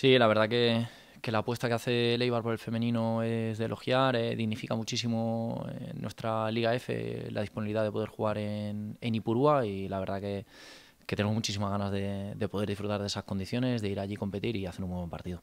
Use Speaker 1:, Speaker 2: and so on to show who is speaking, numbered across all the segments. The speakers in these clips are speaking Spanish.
Speaker 1: Sí, la verdad que, la apuesta que hace Leibar por el femenino es de elogiar, eh, dignifica muchísimo eh, nuestra Liga F eh, la disponibilidad de poder jugar en, en Ipurúa y la verdad que, tenemos muchísimas ganas de, de, poder disfrutar de esas condiciones, de ir allí, competir y hacer un buen partido.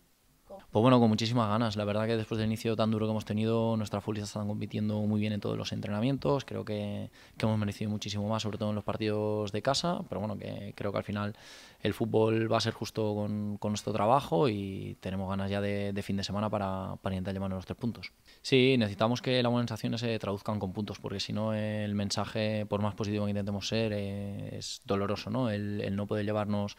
Speaker 1: Pues bueno, con muchísimas ganas. La verdad que después del inicio tan duro que hemos tenido, nuestras fuerzas están compitiendo muy bien en todos los entrenamientos. Creo que, hemos merecido muchísimo más, sobre todo en los partidos de casa. Pero bueno, que creo que al final el fútbol va a ser justo con, nuestro trabajo y tenemos ganas ya de, fin de semana para, intentar llevarnos los tres puntos. Sí, necesitamos que las buenas se traduzcan con puntos, porque si no el mensaje, por más positivo que intentemos ser, es doloroso, ¿no? el no poder llevarnos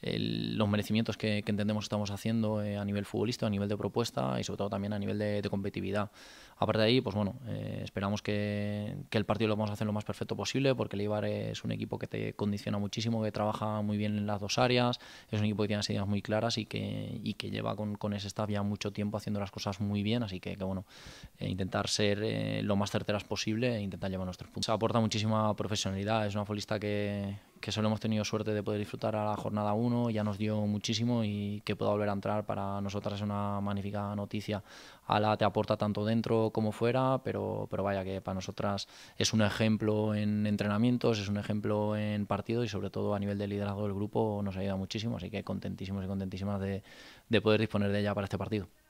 Speaker 1: los merecimientos que, que, entendemos estamos haciendo eh, a nivel futbolista, a nivel de propuesta y sobre todo también a nivel de, competitividad. Aparte de ahí, pues bueno, eh, esperamos que, el partido lo vamos a hacer lo más perfecto posible porque el Ibar es un equipo que te condiciona muchísimo, que trabaja muy bien en las dos áreas, es un equipo que tiene las ideas muy claras y que, y que lleva con, con, ese staff ya mucho tiempo haciendo las cosas muy bien, así que, bueno, eh, intentar ser lo más certeras posible e intentar llevar nuestros puntos. Se aporta muchísima profesionalidad, es una futbolista que que solo hemos tenido suerte de poder disfrutar a la jornada 1, ya nos dio muchísimo y que pueda volver a entrar para nosotras es una magnífica noticia. la te aporta tanto dentro como fuera, pero, pero vaya que para nosotras es un ejemplo en entrenamientos, es un ejemplo en partido y sobre todo a nivel de liderazgo del grupo nos ayuda muchísimo, así que contentísimos y contentísimas de poder disponer de ella para este partido.